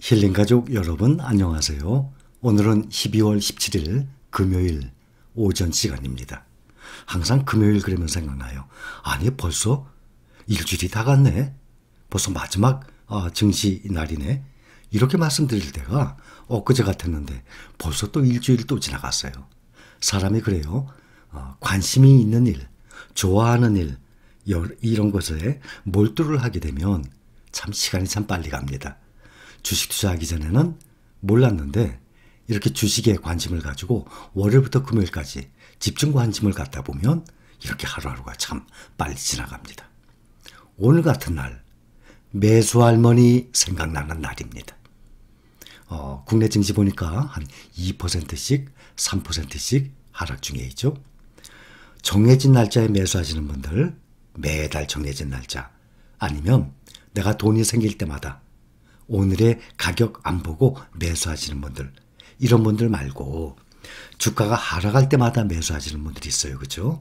힐링 가족 여러분 안녕하세요. 오늘은 12월 17일 금요일 오전 시간입니다. 항상 금요일 그러면 생각나요. 아니 벌써 일주일이 다 갔네. 벌써 마지막 아, 증시 날이네. 이렇게 말씀드릴 때가 엊그제 같았는데 벌써 또 일주일 또 지나갔어요. 사람이 그래요. 어, 관심이 있는 일, 좋아하는 일 이런 것에 몰두를 하게 되면 참 시간이 참 빨리 갑니다. 주식 투자하기 전에는 몰랐는데 이렇게 주식에 관심을 가지고 월요일부터 금요일까지 집중 관심을 갖다 보면 이렇게 하루하루가 참 빨리 지나갑니다. 오늘 같은 날 매수 할머니 생각나는 날입니다. 어, 국내 증시 보니까 한 2%씩 3%씩 하락 중에 있죠. 정해진 날짜에 매수하시는 분들 매달 정해진 날짜 아니면 내가 돈이 생길 때마다 오늘의 가격 안 보고 매수하시는 분들 이런 분들 말고 주가가 하락할 때마다 매수하시는 분들이 있어요. 그죠?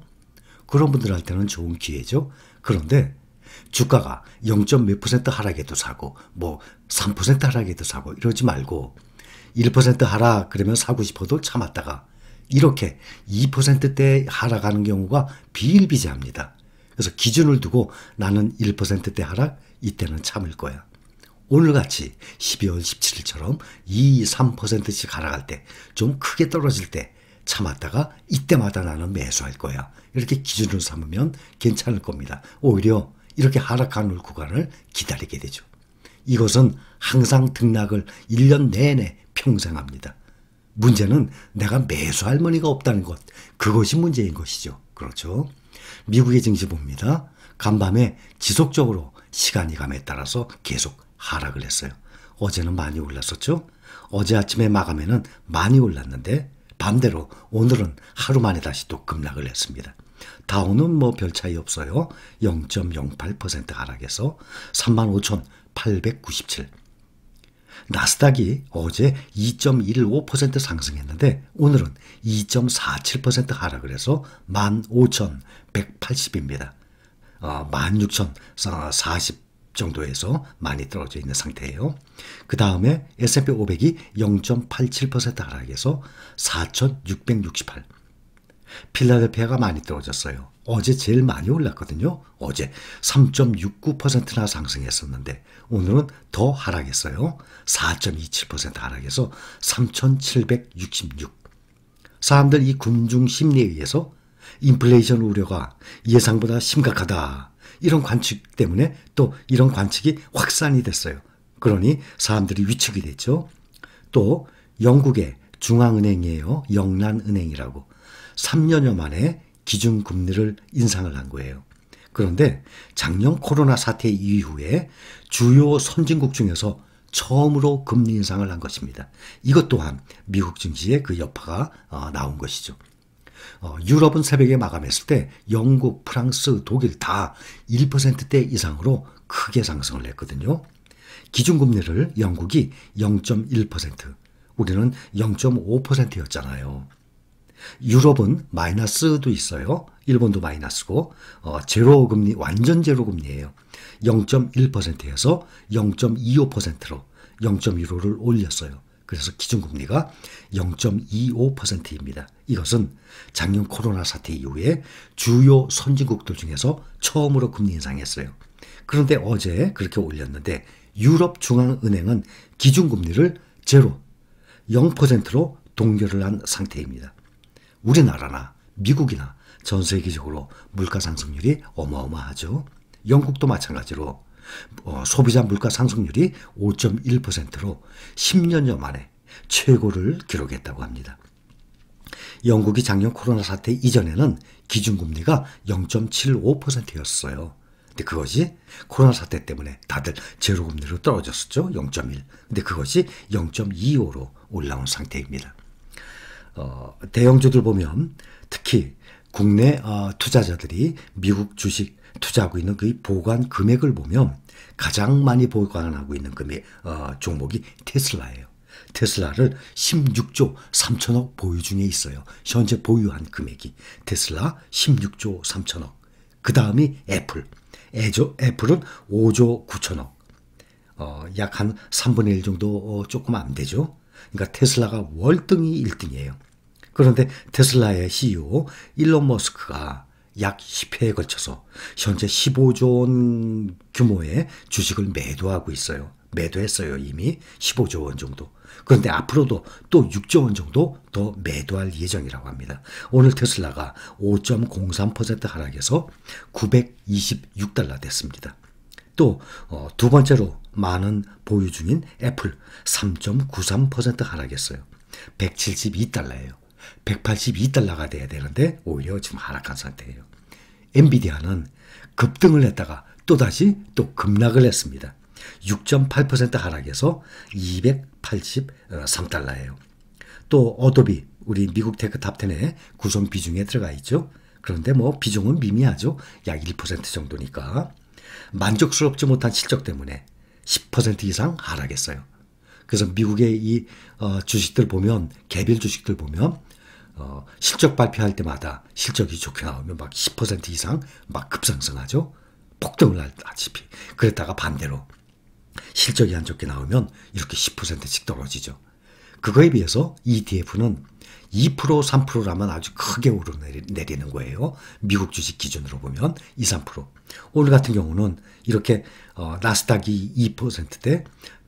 그런 분들한테는 좋은 기회죠. 그런데 주가가 0.몇 퍼센트 하락해도 사고 뭐 3% 하락해도 사고 이러지 말고 1% 하락 그러면 사고 싶어도 참았다가 이렇게 2%대 하락하는 경우가 비일비재합니다. 그래서 기준을 두고 나는 1%대 하락 이때는 참을 거야. 오늘같이 12월 17일처럼 2, 3%씩 갈아갈 때, 좀 크게 떨어질 때, 참았다가 이때마다 나는 매수할 거야. 이렇게 기준으로 삼으면 괜찮을 겁니다. 오히려 이렇게 하락하는 구간을 기다리게 되죠. 이것은 항상 등락을 1년 내내 평생 합니다. 문제는 내가 매수할 머니가 없다는 것. 그것이 문제인 것이죠. 그렇죠. 미국의 증시 봅니다. 간밤에 지속적으로 시간이 감에 따라서 계속 하락을 했어요. 어제는 많이 올랐었죠? 어제 아침에 마감에는 많이 올랐는데 반대로 오늘은 하루 만에 다시 또 급락을 했습니다. 다운은뭐 별 차이 없어요. 0.08% 하락해서 35,897. 나스닥이 어제 2.15% 상승했는데 오늘은 2.47% 하락을 해서 15,180입니다. 어, 16,040 정도에서 많이 떨어져 있는 상태예요. 그 다음에 S&P 500이 0.87% 하락해서 4,668. 필라델피아가 많이 떨어졌어요. 어제 제일 많이 올랐거든요. 어제 3.69%나 상승했었는데 오늘은 더 하락했어요. 4.27% 하락해서 3,766. 사람들 이 군중 심리에 의해서 인플레이션 우려가 예상보다 심각하다. 이런 관측 때문에 또 이런 관측이 확산이 됐어요. 그러니 사람들이 위축이 됐죠. 또 영국의 중앙은행이에요. 영란은행이라고. 3년여 만에 기준금리를 인상을 한 거예요. 그런데 작년 코로나 사태 이후에 주요 선진국 중에서 처음으로 금리 인상을 한 것입니다. 이것 또한 미국 증시의 그 여파가 어, 나온 것이죠. 어, 유럽은 새벽에 마감했을 때 영국, 프랑스, 독일 다 1%대 이상으로 크게 상승을 했거든요. 기준금리를 영국이 0.1%, 우리는 0.5%였잖아요. 유럽은 마이너스도 있어요. 일본도 마이너스고 어, 제로 금리 완전 제로 금리예요. 0.1%에서 0.25%로 0.15를 올렸어요. 그래서 기준금리가 0.25%입니다. 이것은 작년 코로나 사태 이후에 주요 선진국들 중에서 처음으로 금리 인상했어요. 그런데 어제 그렇게 올렸는데 유럽 중앙은행은 기준금리를 제로 0%로 동결을 한 상태입니다. 우리나라나 미국이나 전 세계적으로 물가 상승률이 어마어마하죠. 영국도 마찬가지로 어, 소비자 물가 상승률이 5.1%로 10년여 만에 최고를 기록했다고 합니다. 영국이 작년 코로나 사태 이전에는 기준금리가 0.75%였어요. 근데 그것이 코로나 사태 때문에 다들 제로금리로 떨어졌었죠. 0.1. 근데 그것이 0.25로 올라온 상태입니다. 어, 대형주들 보면 특히 국내 어, 투자자들이 미국 주식 투자하고 있는 그 보관 금액을 보면 가장 많이 보관하고 있는 금액 어, 종목이 테슬라예요. 테슬라를 16조 3천억 보유 중에 있어요. 현재 보유한 금액이 테슬라 16조 3천억. 그 다음이 애플. 애조, 애플은 5조 9천억. 어, 약 한 3분의 1 정도 어, 조금 안 되죠. 그러니까 테슬라가 월등히 1등이에요. 그런데 테슬라의 CEO 일론 머스크가 약 10회에 걸쳐서 현재 15조 원 규모의 주식을 매도하고 있어요. 매도했어요, 이미. 15조 원 정도. 그런데 앞으로도 또 6조 원 정도 더 매도할 예정이라고 합니다. 오늘 테슬라가 5.03% 하락해서 926달러 됐습니다. 또두 어, 번째로 많은 보유 중인 애플 3.93% 하락했어요. 172달러예요. 182달러가 돼야 되는데 오히려 지금 하락한 상태예요. 엔비디아는 급등을 했다가 또다시 또 급락을 했습니다. 6.8% 하락해서 283달러예요. 또 어도비 우리 미국 테크 탑텐의 구성 비중에 들어가 있죠. 그런데 뭐 비중은 미미하죠. 약 1% 정도니까. 만족스럽지 못한 실적 때문에 10% 이상 하락했어요. 그래서 미국의 이 어, 주식들 보면 개별 주식들 보면 어, 실적 발표할 때마다 실적이 좋게 나오면 막 10% 이상 막 급상승하죠. 폭등을 하다시피 그랬다가 반대로 실적이 안 좋게 나오면 이렇게 10%씩 떨어지죠. 그거에 비해서 ETF는 2% 3%라면 아주 크게 오르내리는 거예요. 미국 주식 기준으로 보면 2, 3%. 오늘 같은 경우는 이렇게 어, 나스닥이 2%대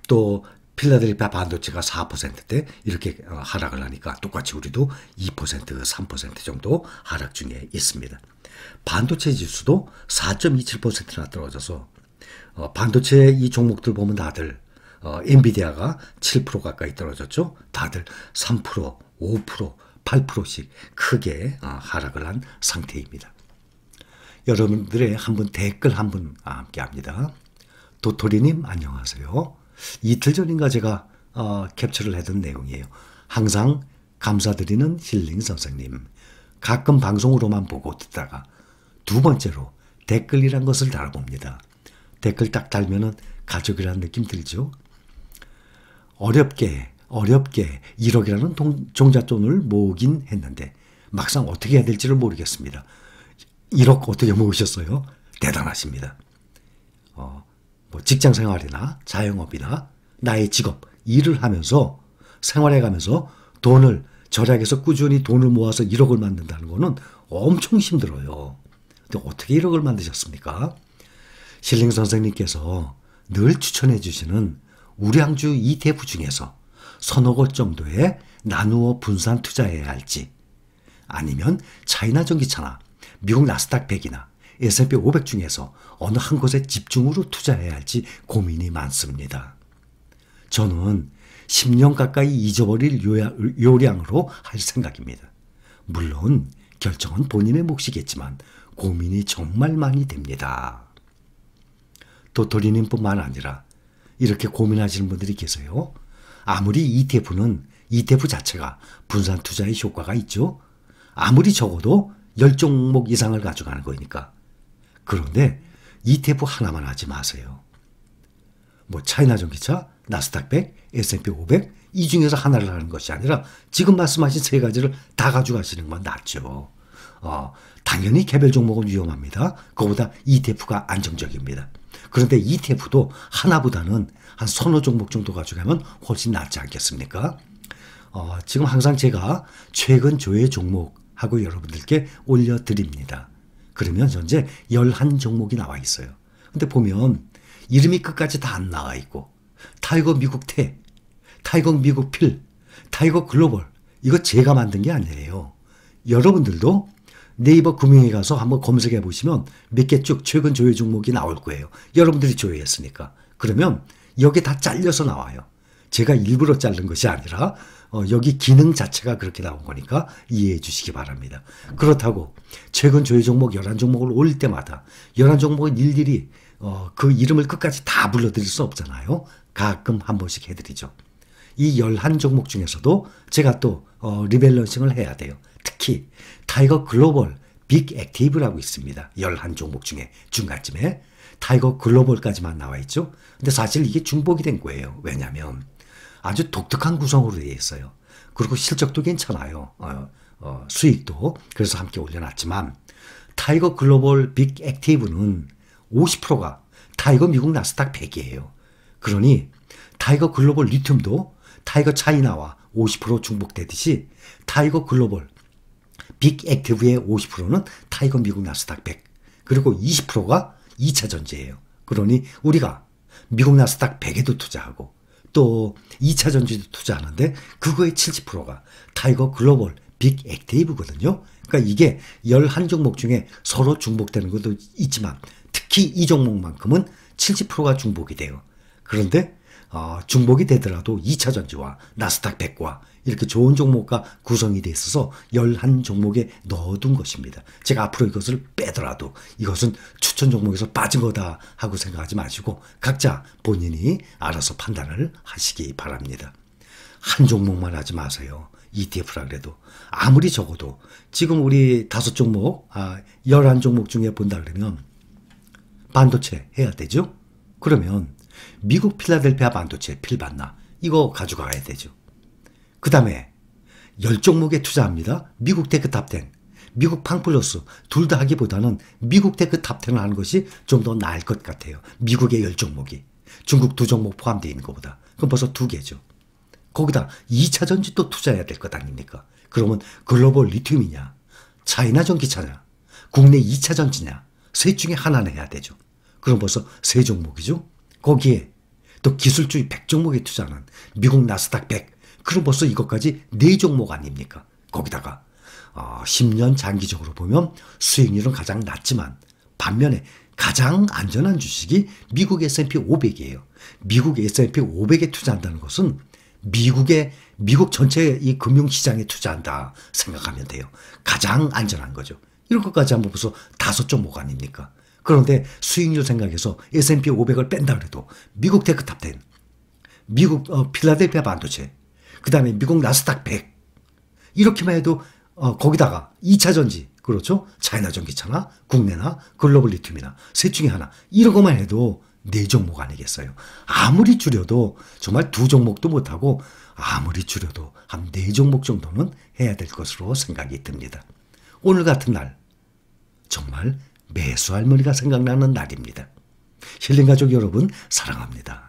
또 필라델피아 반도체가 4%대 이렇게 어, 하락을 하니까 똑같이 우리도 2% 3% 정도 하락 중에 있습니다. 반도체 지수도 4.27%나 떨어져서 어, 반도체 이 종목들 보면 다들 어, 엔비디아가 7% 가까이 떨어졌죠. 다들 3%, 5%, 8%씩 크게 어, 하락을 한 상태입니다. 여러분들의 한번 댓글 한번 아, 함께합니다. 도토리님 안녕하세요. 이틀 전인가 제가 어, 캡처를 했던 내용이에요. 항상 감사드리는 힐링 선생님. 가끔 방송으로만 보고 듣다가 두 번째로 댓글이란 것을 다뤄봅니다. 댓글 딱 달면은 가족이라는 느낌 들죠. 어렵게 어렵게 1억이라는 동, 종잣돈을 모으긴 했는데 막상 어떻게 해야 될지를 모르겠습니다. 1억 어떻게 모으셨어요? 대단하십니다. 어, 뭐 직장 생활이나 자영업이나 나의 직업, 일을 하면서 생활해 가면서 돈을 절약해서 꾸준히 돈을 모아서 1억을 만든다는 거는 엄청 힘들어요. 근데 어떻게 1억을 만드셨습니까? 실링 선생님께서 늘 추천해 주시는 우량주 ETF 중에서 서너 곳 정도에 나누어 분산 투자해야 할지 아니면 차이나 전기차나 미국 나스닥 100이나 S&P 500 중에서 어느 한 곳에 집중으로 투자해야 할지 고민이 많습니다. 저는 10년 가까이 잊어버릴 요량으로 할 생각입니다. 물론 결정은 본인의 몫이겠지만 고민이 정말 많이 됩니다. 도토리님뿐만 아니라 이렇게 고민하시는 분들이 계세요. 아무리 ETF는 ETF 자체가 분산 투자의 효과가 있죠. 아무리 적어도 열 종목 이상을 가져가는 거니까. 그런데 ETF 하나만 하지 마세요. 뭐 차이나 전기차, 나스닥 100, S&P 500 이 중에서 하나를 하는 것이 아니라 지금 말씀하신 세 가지를 다 가져가시는 건 낫죠. 어, 당연히 개별 종목은 위험합니다. 그보다 ETF가 안정적입니다. 그런데 ETF도 하나보다는 한 서너 종목 정도 가져가면 훨씬 낫지 않겠습니까? 어, 지금 항상 제가 최근 조회 종목하고 여러분들께 올려드립니다. 그러면 현재 11종목이 나와 있어요. 근데 보면 이름이 끝까지 다 안 나와 있고 타이거 미국 태, 타이거 미국 필, 타이거 글로벌 이거 제가 만든 게 아니에요. 여러분들도 네이버 금융에 가서 한번 검색해 보시면 몇 개 쭉 최근 조회 종목이 나올 거예요. 여러분들이 조회했으니까. 그러면 여기 다 잘려서 나와요. 제가 일부러 자른 것이 아니라 어, 여기 기능 자체가 그렇게 나온 거니까 이해해 주시기 바랍니다. 그렇다고 최근 조회 종목 11종목을 올릴 때마다 11종목은 일일이 어, 그 이름을 끝까지 다 불러드릴 수 없잖아요. 가끔 한 번씩 해드리죠. 이 11종목 중에서도 제가 또 어, 리밸런싱을 해야 돼요. 특히 타이거 글로벌 빅 액티브라고 있습니다. 11종목 중에 중간쯤에 타이거 글로벌까지만 나와 있죠. 근데 사실 이게 중복이 된 거예요. 왜냐면 하 아주 독특한 구성으로 되어 있어요. 그리고 실적도 괜찮아요. 어, 어, 수익도 그래서 함께 올려놨지만 타이거 글로벌 빅 액티브는 50%가 타이거 미국 나스닥 100이에요. 그러니 타이거 글로벌 리튬도 타이거 차이나와 50% 중복되듯이 타이거 글로벌 빅 액티브의 50%는 타이거 미국 나스닥 100 그리고 20%가 2차 전지예요. 그러니 우리가 미국 나스닥 100에도 투자하고 또 2차 전지도 투자하는데 그거의 70%가 타이거 글로벌 빅 액티브거든요. 그러니까 이게 11종목 중에 서로 중복되는 것도 있지만 특히 이 종목만큼은 70%가 중복이 돼요. 그런데 어, 중복이 되더라도 2차 전지와 나스닥 100과 이렇게 좋은 종목과 구성이 되어 있어서 11종목에 넣어둔 것입니다. 제가 앞으로 이것을 빼더라도 이것은 추천 종목에서 빠진 거다 하고 생각하지 마시고 각자 본인이 알아서 판단을 하시기 바랍니다. 한 종목만 하지 마세요. ETF라 그래도 아무리 적어도 지금 우리 다섯 종목 아 11종목 중에 본다 그러면 반도체 해야 되죠? 그러면 미국 필라델피아 반도체 필받나 이거 가져가야 되죠. 그 다음에 열 종목에 투자합니다. 미국 테크 탑텐 미국 팡플러스 둘 다 하기보다는 미국 테크 탑텐을 하는 것이 좀 더 나을 것 같아요. 미국의 열 종목이 중국 두 종목 포함되어 있는 것보다 그럼 벌써 두 개죠. 거기다 2차 전지 또 투자해야 될 것 아닙니까? 그러면 글로벌 리튬이냐, 차이나 전기차냐, 국내 2차 전지냐 셋 중에 하나는 해야 되죠. 그럼 벌써 세 종목이죠. 거기에 또 기술주의 100종목에 투자하는 미국 나스닥 100. 그럼 벌써 이것까지 4종목 아닙니까? 거기다가 어, 10년 장기적으로 보면 수익률은 가장 낮지만 반면에 가장 안전한 주식이 미국 S&P 500이에요. 미국 S&P 500에 투자한다는 것은 미국의 미국 전체 의이 금융 시장에 투자한다 생각하면 돼요. 가장 안전한 거죠. 이런 것까지 한 번 벌써 다섯 종목 아닙니까? 그런데 수익률 생각해서 S&P 500을 뺀다 그래도 미국 테크 탑10, 미국 어, 필라델피아 반도체, 그 다음에 미국 나스닥 100 이렇게만 해도 어, 거기다가 2차 전지 그렇죠? 차이나 전기차나 국내나 글로벌 리튬이나 셋 중에 하나 이런 것만 해도 네 종목 아니겠어요? 아무리 줄여도 정말 두 종목도 못하고 아무리 줄여도 한 네 종목 정도는 해야 될 것으로 생각이 듭니다. 오늘 같은 날 정말 매수 할머니가 생각나는 날입니다. 힐링 가족 여러분 사랑합니다.